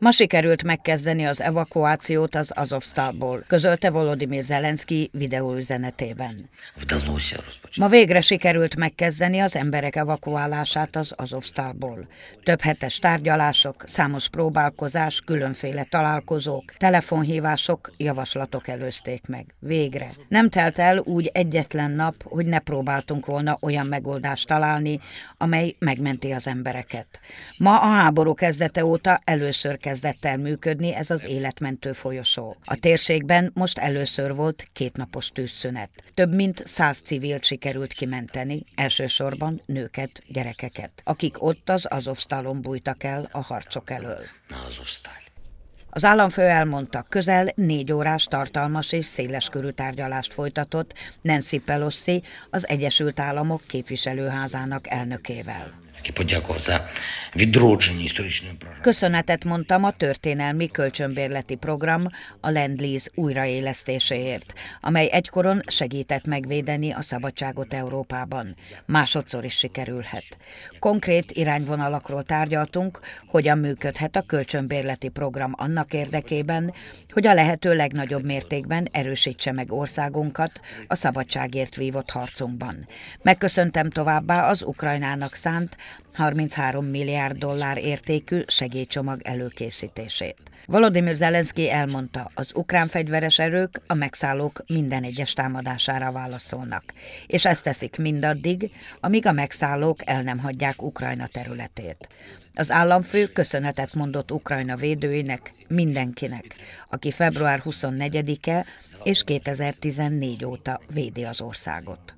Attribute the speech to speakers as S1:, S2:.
S1: Ma sikerült megkezdeni az evakuációt az Azovstalból, közölte Volodymyr Zelenszky videóüzenetében. Ma végre sikerült megkezdeni az emberek evakuálását az Azovstalból. Több hetes tárgyalások, számos próbálkozás, különféle találkozók, telefonhívások, javaslatok előzték meg. Végre. Nem telt el úgy egyetlen nap, hogy ne próbáltunk volna olyan megoldást találni, amely megmenti az embereket. Ma a háború kezdete óta először kezdett kezdett el működni ez az életmentő folyosó. A térségben most először volt kétnapos tűzszünet. Több mint száz civilt sikerült kimenteni, elsősorban nőket, gyerekeket, akik ott az Azovstalon bújtak el a harcok elől. Na, az Az államfő elmondta, közel négy órás tartalmas és széles körű tárgyalást folytatott Nancy Pelosi az Egyesült Államok képviselőházának elnökével. Köszönetet mondtam a történelmi kölcsönbérleti program a Lendlease újraélesztéséért, amely egykoron segített megvédeni a szabadságot Európában. Másodszor is sikerülhet. Konkrét irányvonalakról tárgyaltunk, hogyan működhet a kölcsönbérleti program annak érdekében, hogy a lehető legnagyobb mértékben erősítse meg országunkat a szabadságért vívott harcunkban. Megköszöntem továbbá az Ukrajnának szánt 33 milliárd dollár értékű segélycsomag előkészítését. Volodymyr Zelenszky elmondta, az ukrán fegyveres erők a megszállók minden egyes támadására válaszolnak, és ezt teszik mindaddig, amíg a megszállók el nem hagyják Ukrajna területét. Az államfő köszönetet mondott Ukrajna védőinek, mindenkinek, aki február 24-e és 2014 óta védi az országot.